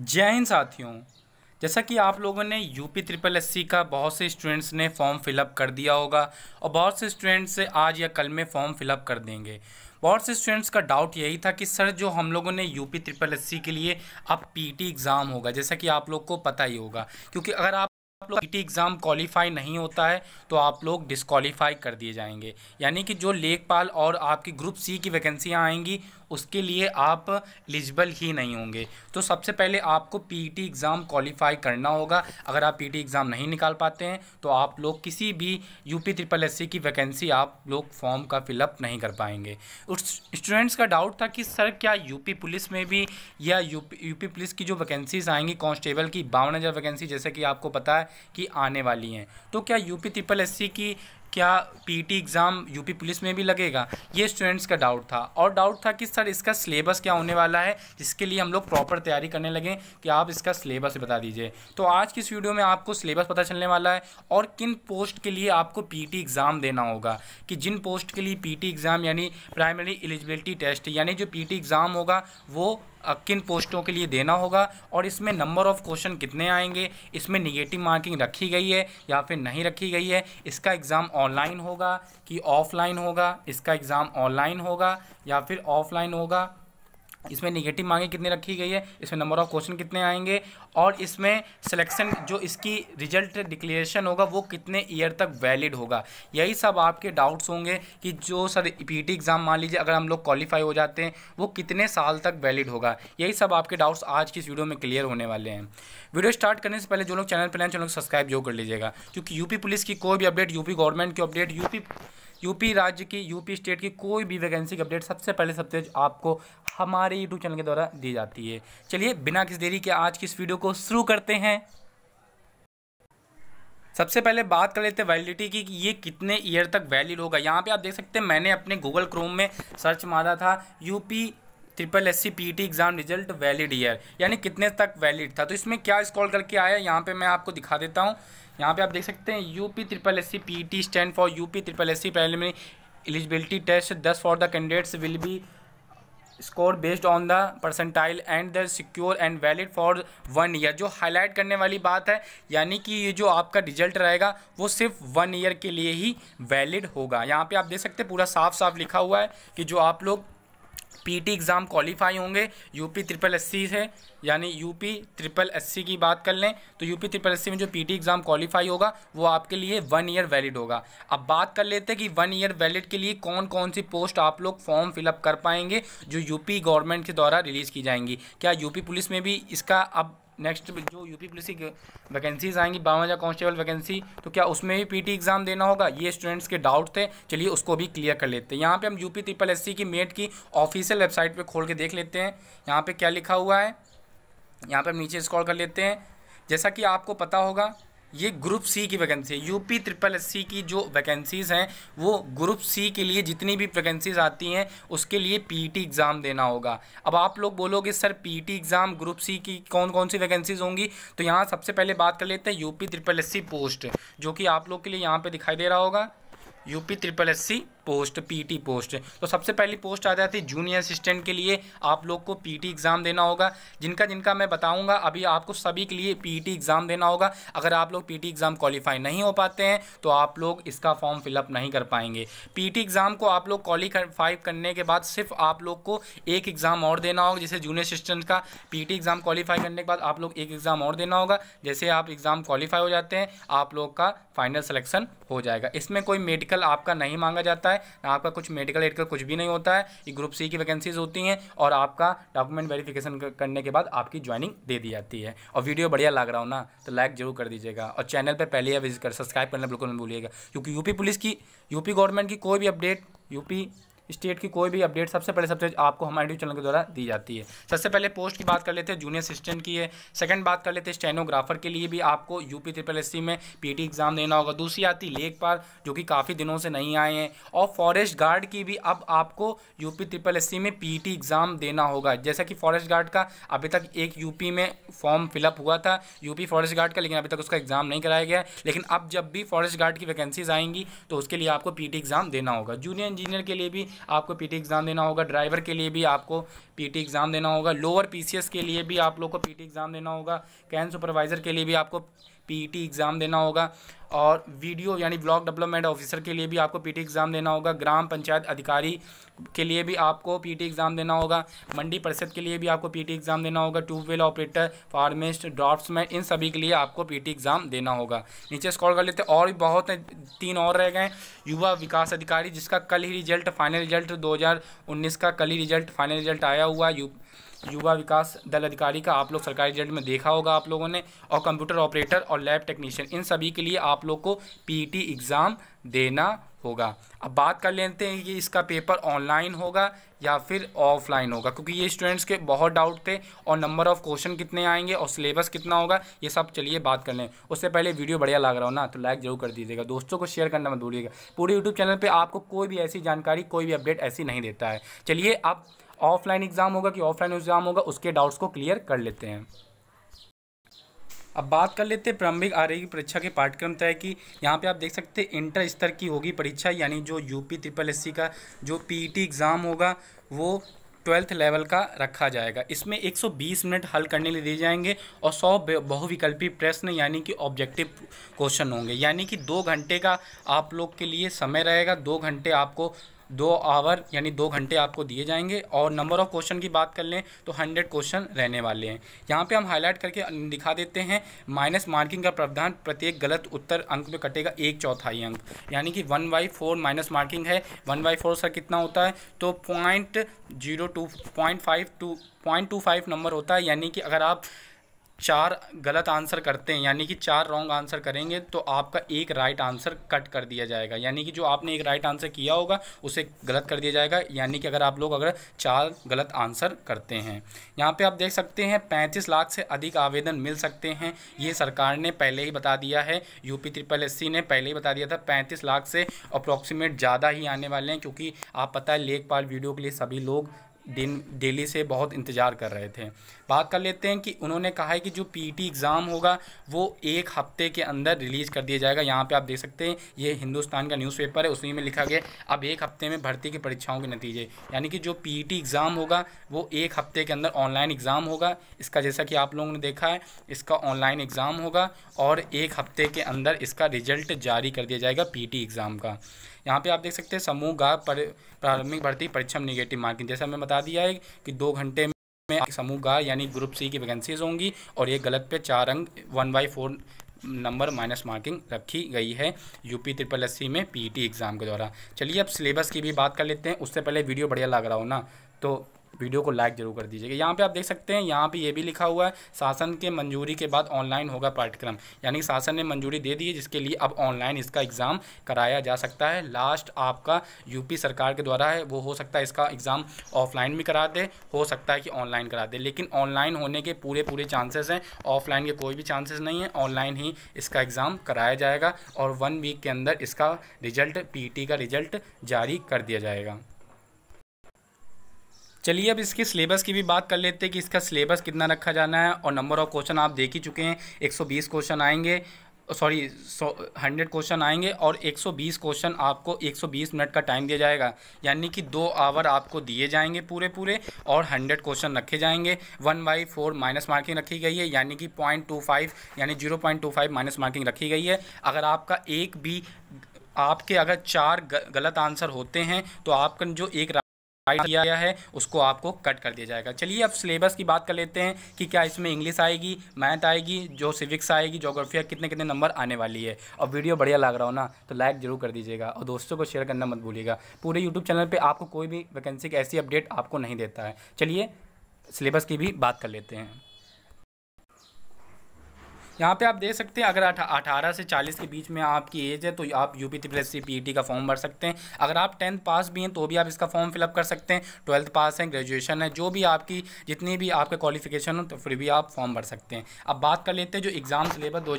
जय हिंद साथियों जैसा कि आप लोगों ने यूपी ट्रिपल एस का बहुत से स्टूडेंट्स ने फॉर्म फिलअप कर दिया होगा और बहुत से स्टूडेंट्स आज या कल में फॉर्म फिलअप कर देंगे बहुत से स्टूडेंट्स का डाउट यही था कि सर जो हम लोगों ने यूपी ट्रिपल एस के लिए अब पीटी एग्ज़ाम होगा जैसा कि आप लोग को पता ही होगा क्योंकि अगर आप आप लोग पीटी एग्ज़ाम क्वालिफाई नहीं होता है तो आप लोग डिसक्वालीफाई कर दिए जाएंगे यानी कि जो लेखपाल और आपकी ग्रुप सी की वैकेंसियाँ आएंगी उसके लिए आप एलिजिबल ही नहीं होंगे तो सबसे पहले आपको पीटी एग्ज़ाम क्वालिफाई करना होगा अगर आप पीटी एग्ज़ाम e नहीं निकाल पाते हैं तो आप लोग किसी भी यूपी ट्रिपल एस की वैकेंसी आप लोग फॉर्म का फिलअप नहीं कर पाएंगे उस स्टूडेंट्स का डाउट था कि सर क्या यूपी पुलिस में भी या यूपी यूपी पुलिस की जो वैकेंसीज आएंगी कॉन्स्टेबल की बावन हज़ार वैकेंसी जैसे कि आपको पता है कि आने वाली हैं तो क्या यूपी ट्रिपल एस की क्या पीटी एग्ज़ाम यूपी पुलिस में भी लगेगा ये स्टूडेंट्स का डाउट था और डाउट था कि सर इसका सिलेबस क्या होने वाला है जिसके लिए हम लोग प्रॉपर तैयारी करने लगे कि आप इसका सिलेबस बता दीजिए तो आज की इस वीडियो में आपको सिलेबस पता चलने वाला है और किन पोस्ट के लिए आपको पीटी एग्ज़ाम देना होगा कि जिन पोस्ट के लिए पी एग्ज़ाम यानी प्राइमरी एलिजिबिलिटी टेस्ट यानी जो पी एग्ज़ाम होगा वो किन पोस्टों के लिए देना होगा और इसमें नंबर ऑफ क्वेश्चन कितने आएंगे इसमें निगेटिव मार्किंग रखी गई है या फिर नहीं रखी गई है इसका एग्ज़ाम ऑनलाइन होगा कि ऑफलाइन होगा इसका एग्ज़ाम ऑनलाइन होगा या फिर ऑफलाइन होगा इसमें निगेटिव मांगे कितनी रखी गई है इसमें नंबर ऑफ क्वेश्चन कितने आएंगे और इसमें सिलेक्शन जो इसकी रिजल्ट डिक्लेरेशन होगा वो कितने ईयर तक वैलिड होगा यही सब आपके डाउट्स होंगे कि जो सर पी एग्ज़ाम e मान लीजिए अगर हम लोग क्वालिफाई हो जाते हैं वो कितने साल तक वैलिड होगा यही सब आपके डाउट्स आज की इस वीडियो में क्लियर होने वाले हैं वीडियो स्टार्ट करने से पहले जो लोग चैनल पर चैनल को सब्सक्राइब जो कर लीजिएगा क्योंकि यूपी पुलिस की कोई भी अपडेट यूपी गवर्नमेंट की अपडेट यूपी यूपी राज्य की यूपी स्टेट की कोई भी वैकेंसी की अपडेट सबसे पहले सबसे आपको हमारे यूट्यूब चैनल के द्वारा दी जाती है चलिए बिना किसी देरी के आज की इस वीडियो को शुरू करते हैं सबसे पहले बात कर लेते हैं वैलिडिटी की कि ये कितने ईयर तक वैलिड होगा यहाँ पे आप देख सकते हैं मैंने अपने गूगल क्रोम में सर्च मारा था UP triple S C P T exam result valid year यानी कितने तक वैलिड था तो इसमें क्या स्कॉल करके आया यहाँ पे मैं आपको दिखा देता हूँ यहाँ पे आप देख सकते हैं UP triple S C P T stand for UP triple S C पहले में एलिजिबिलिटी टेस्ट दस for the candidates will be score based on the percentile and the secure and valid for one year जो हाईलाइट करने वाली बात है यानी कि ये जो आपका रिजल्ट रहेगा वो सिर्फ वन ईयर के लिए ही वैलिड होगा यहाँ पे आप देख सकते हैं पूरा साफ साफ लिखा हुआ है कि जो आप लोग पीटी एग्ज़ाम क्वालिफाई होंगे यूपी ट्रिपल अस्सी से यानी यूपी ट्रिपल अस्सी की बात कर लें तो यूपी ट्रिपल अस्सी में जो पीटी एग्ज़ाम क्वालिफाई होगा वो आपके लिए वन ईयर वैलिड होगा अब बात कर लेते हैं कि वन ईयर वैलिड के लिए कौन कौन सी पोस्ट आप लोग फॉर्म फिलअप कर पाएंगे जो यूपी गवर्नमेंट के द्वारा रिलीज़ की जाएंगी क्या यूपी पुलिस में भी इसका अब नेक्स्ट जो यूपी पुलिस की वैकेंसीज आएंगी बावन हज़ार कॉन्स्टेबल वैकेंसी तो क्या उसमें भी पीटी एग्ज़ाम देना होगा ये स्टूडेंट्स के डाउट थे चलिए उसको भी क्लियर कर लेते हैं यहाँ पे हम यूपी ट्रिपल एस की मेट की ऑफिशियल वेबसाइट पे खोल के देख लेते हैं यहाँ पे क्या लिखा हुआ है यहाँ पर नीचे स्कॉल कर लेते हैं जैसा कि आपको पता होगा ये ग्रुप सी की वैकेंसी है यूपी ट्रिपल एस की जो वैकेंसीज़ हैं वो ग्रुप सी के लिए जितनी भी वैकेंसीज़ आती हैं उसके लिए पीटी एग्ज़ाम e देना होगा अब आप लोग बोलोगे sir PT exam e group C की कौन कौन सी वैकेंसीज़ होंगी तो यहाँ सबसे पहले बात कर लेते हैं यूपी ट्रिपल एस पोस्ट जो कि आप लोग के लिए यहाँ पर दिखाई दे रहा होगा UP triple S post PT post तो सबसे पहली पोस्ट आ जाती है जूनियर असिस्टेंट के लिए आप लोग को पीटी एग्ज़ाम देना होगा जिनका जिनका मैं बताऊंगा अभी आपको सभी के लिए पीटी एग्ज़ाम देना होगा अगर आप लोग पीटी एग्ज़ाम क्वालिफाई नहीं हो पाते हैं तो आप लोग इसका फॉर्म फिलअप नहीं कर पाएंगे पीटी एग्ज़ाम को आप लोग क्वालिफाई करने के बाद सिर्फ आप लोग को एक एग्ज़ाम और देना होगा जैसे जूनियर असिस्टेंट का पीटी एग्ज़ाम क्वालिफाई करने के बाद आप लोग एक एग्ज़ाम और देना होगा जैसे आप एग्ज़ाम क्वालिफाई हो जाते हैं आप लोग का फाइनल सिलेक्शन हो जाएगा इसमें कोई मेडिकल आपका नहीं मांगा जाता होता है ना आपका कुछ मेडिकल एडिकल कुछ भी नहीं होता है ये ग्रुप सी की वैकेंसीज होती हैं और आपका डॉक्यूमेंट वेरीफिकेशन करने के बाद आपकी ज्वाइनिंग दे दी जाती है और वीडियो बढ़िया लग रहा हो ना तो लाइक जरूर कर दीजिएगा और चैनल पर पहले ही विजिट कर सब्सक्राइब करना बिल्कुल नहीं भूलिएगा क्योंकि यूपी पुलिस की यूपी गवर्नमेंट की कोई भी अपडेट यूपी स्टेट की कोई भी अपडेट सबसे पहले सबसे आपको हमारे यूट्यूब चैनल के द्वारा दी जाती है सबसे पहले पोस्ट की बात कर लेते हैं जूनियर असिस्टेंट की है सेकंड बात कर लेते हैं स्टेनोग्राफर के लिए भी आपको यूपी ट्रिपल एस में पीटी एग्जाम देना होगा दूसरी आती लेक पार जो कि काफ़ी दिनों से नहीं आए हैं और फॉरेस्ट गार्ड की भी अब आपको यूपी ट्रिपल एस में पी एग्ज़ाम देना होगा जैसा कि फॉरेस्ट गार्ड का अभी तक एक यूपी में फॉर्म फिलअप हुआ था यूपी फॉरेस्ट गार्ड का लेकिन अभी तक उसका एग्ज़ाम नहीं कराया गया लेकिन अब जब भी फॉरेस्ट गार्ड की वैकेंसीज आएंगी तो उसके लिए आपको पी एग्ज़ाम देना होगा जूनियर इंजीनियर के लिए भी आपको पीटी एग्ज़ाम देना होगा ड्राइवर के लिए भी आपको पीटी एग्ज़ाम देना होगा लोअर पीसीएस के लिए भी आप लोग को पीटी एग्ज़ाम देना होगा कैन सुपरवाइज़र के लिए भी आपको पीटी एग्ज़ाम e देना होगा और वीडियो यानी ब्लॉक डेवलपमेंट ऑफिसर के लिए भी आपको पीटी एग्ज़ाम e देना होगा ग्राम पंचायत अधिकारी के लिए भी आपको पीटी एग्ज़ाम e देना होगा मंडी परिषद के लिए भी आपको पीटी एग्ज़ाम देना होगा ट्यूबवेल ऑपरेटर फार्मेस्ट ड्राफ्ट्समैन इन सभी के लिए आपको पीटी एग्ज़ाम देना होगा नीचे स्कॉल कर लेते और भी बहुत तीन और रह गए युवा विकास अधिकारी जिसका कल ही रिजल्ट फाइनल रिजल्ट दो का कल ही रिजल्ट फाइनल रिजल्ट आया हुआ यू युवा विकास दल अधिकारी का आप लोग सरकारी रिजल्ट में देखा होगा आप लोगों ने और कंप्यूटर ऑपरेटर और लैब टेक्नीशियन इन सभी के लिए आप लोग को पीटी e एग्ज़ाम देना होगा अब बात कर लेते हैं कि इसका पेपर ऑनलाइन होगा या फिर ऑफलाइन होगा क्योंकि ये स्टूडेंट्स के बहुत डाउट थे और नंबर ऑफ क्वेश्चन कितने आएंगे और सिलेबस कितना होगा ये सब चलिए बात कर लें उससे पहले वीडियो बढ़िया लग रहा हो ना तो लाइक जरूर कर दीजिएगा दोस्तों को शेयर करना मत भूलिएगा पूरे यूट्यूब चैनल पर आपको कोई भी ऐसी जानकारी कोई भी अपडेट ऐसी नहीं देता है चलिए आप ऑफलाइन एग्ज़ाम होगा कि ऑफलाइन एग्ज़ाम होगा उसके डाउट्स को क्लियर कर लेते हैं अब बात कर लेते हैं प्रारंभिक आरोग्य परीक्षा के पाठ्यक्रम तय की यहाँ पे आप देख सकते हैं इंटर स्तर की होगी परीक्षा यानी जो यूपी ट्रिपल एस का जो पीईटी एग्ज़ाम e होगा वो ट्वेल्थ लेवल का रखा जाएगा इसमें 120 मिनट हल करने लिए दिए जाएंगे और 100 बहुविकल्पी प्रश्न यानी कि ऑब्जेक्टिव क्वेश्चन होंगे यानी कि दो घंटे का आप लोग के लिए समय रहेगा दो घंटे आपको दो आवर यानी दो घंटे आपको दिए जाएंगे और नंबर ऑफ क्वेश्चन की बात कर लें तो हंड्रेड क्वेश्चन रहने वाले हैं यहाँ पे हम हाईलाइट करके दिखा देते हैं माइनस मार्किंग का प्रावधान प्रत्येक गलत उत्तर अंक में कटेगा एक चौथाई अंक यानी कि one by four minus marking है वन बाई फोर सर कितना होता है तो point zero two point five to point two five number होता है यानी कि अगर आप चार गलत आंसर करते हैं यानी कि चार रॉन्ग आंसर करेंगे तो आपका एक राइट आंसर कट कर दिया जाएगा यानी कि जो आपने एक राइट आंसर किया होगा उसे गलत कर दिया जाएगा यानी कि अगर आप लोग अगर चार गलत आंसर करते हैं यहाँ पे आप देख सकते हैं पैंतीस लाख से अधिक आवेदन मिल सकते हैं ये सरकार ने पहले ही बता दिया है यूपी ट्रिपल एस ने पहले ही बता दिया था पैंतीस लाख से अप्रॉक्सीमेट ज़्यादा ही आने वाले हैं क्योंकि आप पता है लेखपाल वीडियो के लिए सभी लोग दिन दिल्ली से बहुत इंतज़ार कर रहे थे बात कर लेते हैं कि उन्होंने कहा है कि जो पीटी एग्ज़ाम होगा वो एक हफ्ते के अंदर रिलीज़ कर दिया जाएगा यहाँ पे आप देख सकते हैं ये हिंदुस्तान का न्यूज़पेपर है उसी में लिखा गया अब एक हफ्ते में भर्ती की परीक्षाओं के नतीजे यानी कि जो पीटी एग्ज़ाम होगा वो एक हफ्ते के अंदर ऑनलाइन एग्ज़ाम होगा इसका जैसा कि आप लोगों ने देखा है इसका ऑनलाइन एग्ज़ाम होगा और एक हफ्ते के अंदर इसका रिजल्ट जारी कर दिया जाएगा पी एग्ज़ाम का यहाँ पे आप देख सकते हैं समूह गा प्रारंभिक भर्ती परीक्षा निगेटिव मार्किंग जैसा हमें बता दिया है कि दो घंटे में समूह गा यानी ग्रुप सी की वैकेंसीज होंगी और ये गलत पे चार अंक one by four number minus marking रखी गई है यूपी ट्रिपल एस में पीटी एग्ज़ाम e के द्वारा चलिए अब सिलेबस की भी बात कर लेते हैं उससे पहले वीडियो बढ़िया लग रहा हो ना तो वीडियो को लाइक जरूर कर दीजिएगा यहाँ पे आप देख सकते हैं यहाँ पे ये भी लिखा हुआ है शासन के मंजूरी के बाद ऑनलाइन होगा पाठ्यक्रम यानी शासन ने मंजूरी दे दी है जिसके लिए अब ऑनलाइन इसका एग्ज़ाम कराया जा सकता है लास्ट आपका यूपी सरकार के द्वारा है वो हो सकता है इसका एग्ज़ाम ऑफलाइन भी करा दे हो सकता है कि ऑनलाइन करा दे लेकिन ऑनलाइन होने के पूरे पूरे चांसेस हैं ऑफलाइन के कोई भी चांसेस नहीं है ऑनलाइन ही इसका एग्ज़ाम कराया जाएगा और वन वीक के अंदर इसका रिजल्ट पी का रिजल्ट जारी कर दिया जाएगा चलिए अब इसके सिलेबस की भी बात कर लेते हैं कि इसका सिलेबस कितना रखा जाना है और नंबर ऑफ क्वेश्चन आप देख ही चुके हैं 120 क्वेश्चन आएंगे सॉरी सौ हंड्रेड क्वेश्चन आएंगे और 120 क्वेश्चन आपको 120 मिनट का टाइम दिया जाएगा यानी कि दो आवर आपको दिए जाएंगे पूरे पूरे और 100 क्वेश्चन रखे जाएंगे one by four minus marking रखी गई है यानी कि पॉइंट टू फाइव यानी zero point two five minus marking रखी गई है अगर आपका एक भी आपके अगर चार गलत आंसर होते हैं तो आपका जो एक डिवाइड किया गया है उसको आपको कट कर दिया जाएगा चलिए अब सिलेबस की बात कर लेते हैं कि क्या इसमें इंग्लिश आएगी मैथ आएगी जो सिविक्स आएगी जोग्राफिया कितने कितने नंबर आने वाली है और वीडियो बढ़िया लग रहा हो ना तो लाइक जरूर कर दीजिएगा और दोस्तों को शेयर करना मत भूलिएगा पूरे यूट्यूब चैनल पर आपको कोई भी वैकेंसी की ऐसी अपडेट आपको नहीं देता है चलिए सिलेबस की भी बात कर लेते हैं यहाँ पे आप देख सकते हैं अगर अठारह से चालीस के बीच में आपकी एज है तो आप U P plus C P का फॉर्म भर सकते हैं अगर आप टेंथ पास भी हैं तो भी आप इसका फॉर्म फिलअप कर सकते हैं ट्वेल्थ पास हैं ग्रेजुएशन है जो भी आपकी जितनी भी आपके क्वालिफिकेशन हो तो फिर भी आप फॉर्म भर सकते हैं अब बात कर लेते हैं जो एग्ज़ाम सिलेबस दो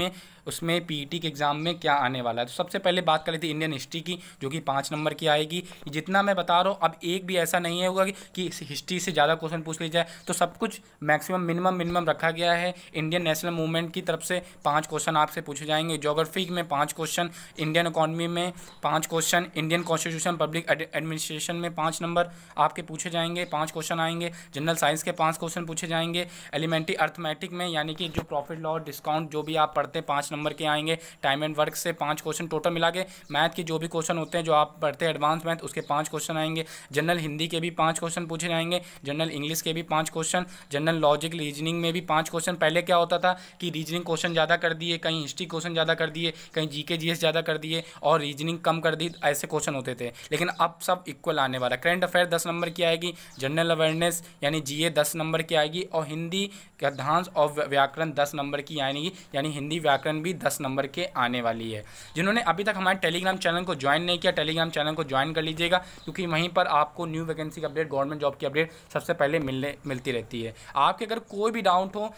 में उसमें पी e के एग्ज़ाम में क्या आने वाला है तो सबसे पहले बात कर लेते हैं इंडियन हिस्ट्री की जो कि पाँच नंबर की आएगी जितना मैं बता रहा हूँ अब एक भी ऐसा नहीं होगा कि हिस्ट्री से ज़्यादा क्वेश्चन पूछ ली जाए तो सब कुछ मैक्सिमम मिनिमम मिनिमम रखा गया है इंडियन नेशनल मूवमेंट गवर्नमेंट की तरफ से पांच क्वेश्चन आपसे पूछे जाएंगे जोग्राफी में पांच क्वेश्चन इंडियन इकोनॉमी में पांच question Indian constitution public administration में पांच नंबर आपके पूछे जाएंगे पांच क्वेश्चन आएंगे जनरल साइंस के पांच क्वेश्चन पूछे जाएंगे एलिमेंट्री अर्थमेटिक में यानी कि जो प्रॉफिट लॉ डिस्काउंट जो भी आप पढ़ते हैं पाँच नंबर के आएंगे टाइम एंड वर्क से पाँच क्वेश्चन टोटल मिला के मैथ के जो भी क्वेश्चन होते हैं जो आप पढ़ते हैं एडवांस मैथ उसके पाँच क्वेश्चन आएंगे जनरल हिंदी के भी पाँच क्वेश्चन पूछे जाएंगे जनरल इंग्लिश के भी पाँच क्वेश्चन जनरल लॉजिक रीजनिंग में भी पांच क्वेश्चन पहले क्या होता था कि कहीं रीजनिंग क्वेश्चन ज़्यादा कर दिए कहीं हिस्ट्री क्वेश्चन ज़्यादा कर दिए कहीं जी के ज़्यादा कर दिए और रीजनिंग कम कर दी ऐसे क्वेश्चन होते थे लेकिन अब सब इक्वल आने वाला करंट अफेयर दस नंबर की आएगी जनरल अवेयरनेस यानी जी दस नंबर की आएगी और हिंदी गद्धांश और व्याकरण दस नंबर की आएगी यानी हिंदी व्याकरण भी दस नंबर के आने वाली है जिन्होंने अभी तक हमारे टेलीग्राम चैनल को ज्वाइन नहीं किया टेलीग्राम चैनल को ज्वाइन कर लीजिएगा क्योंकि वहीं पर आपको न्यू वैकेंसी की अपडेट गवर्नमेंट जॉब की अपडेट सबसे पहले मिलने मिलती रहती है आपके अगर कोई भी डाउट हो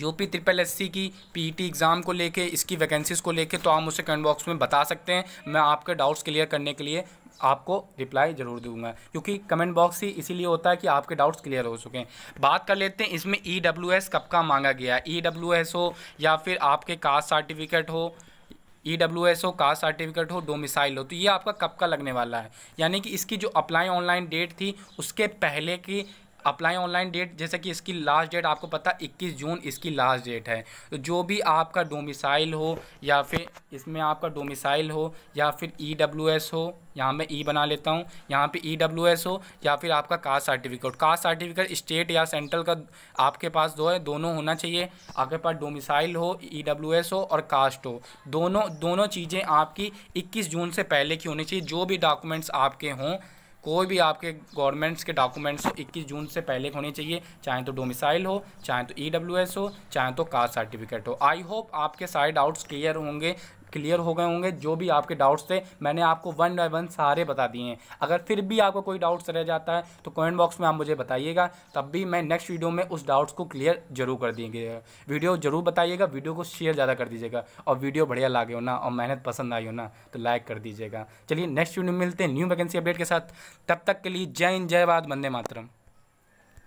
यूपी ट्रिपल एस सी की पीटी एग्ज़ाम e को लेके इसकी वैकेंसीज़ को लेके तो आप मुझसे कमेंट बॉक्स में बता सकते हैं मैं आपके डाउट्स क्लियर करने के लिए आपको रिप्लाई ज़रूर दूंगा क्योंकि कमेंट बॉक्स ही इसीलिए होता है कि आपके डाउट्स क्लियर हो सकें बात कर लेते हैं इसमें ई डब्ल्यू एस कब का मांगा गया है ई डब्ल्यू एस हो या फिर आपके कास्ट सर्टिफिकेट हो ई डब्ल्यू एस हो कास्ट सर्टिफिकेट हो डोमिसाइल हो तो ये आपका कब का लगने वाला है यानी कि इसकी जो अप्लाई ऑनलाइन डेट थी उसके पहले की अप्लाई ऑनलाइन डेट जैसे कि इसकी लास्ट डेट आपको पता है इक्कीस जून इसकी लास्ट डेट है तो जो भी आपका डोमिसाइल हो या फिर इसमें आपका डोमिसाइल हो या फिर ई डब्ल्यू एस हो यहाँ मैं ई e बना लेता हूँ यहाँ पे ई डब्ल्यू एस हो या फिर आपका caste certificate caste certificate state या सेंट्रल का आपके पास दो है दोनों होना चाहिए आपके पास डोमिसाइल हो ई डब्ल्यू एस हो और कास्ट हो दोनों दोनों चीज़ें आपकी इक्कीस जून से पहले की होनी चाहिए जो भी डॉक्यूमेंट्स आपके हों कोई भी आपके गवर्नमेंट्स के डॉक्यूमेंट्स इक्कीस जून से पहले होने चाहिए चाहे तो डोमिसाइल हो चाहे तो ई e हो चाहे तो कास्ट सर्टिफिकेट हो आई होप आपके सारे डाउट्स क्लियर होंगे क्लियर हो गए होंगे जो भी आपके डाउट्स थे मैंने आपको वन बाय वन सारे बता दिए हैं अगर फिर भी आपको कोई डाउट्स रह जाता है तो कमेंट बॉक्स में आप मुझे बताइएगा तब भी मैं नेक्स्ट वीडियो में उस डाउट्स को क्लियर जरूर कर देंगे वीडियो जरूर बताइएगा वीडियो को शेयर ज़्यादा कर दीजिएगा और वीडियो बढ़िया लागे हो ना और मेहनत पसंद आई हो ना तो लाइक कर दीजिएगा चलिए नेक्स्ट वीडियो मिलते हैं न्यू वैकेंसी अपडेट के साथ तब तक के लिए जय हिंद जय भारत वंदे मातरम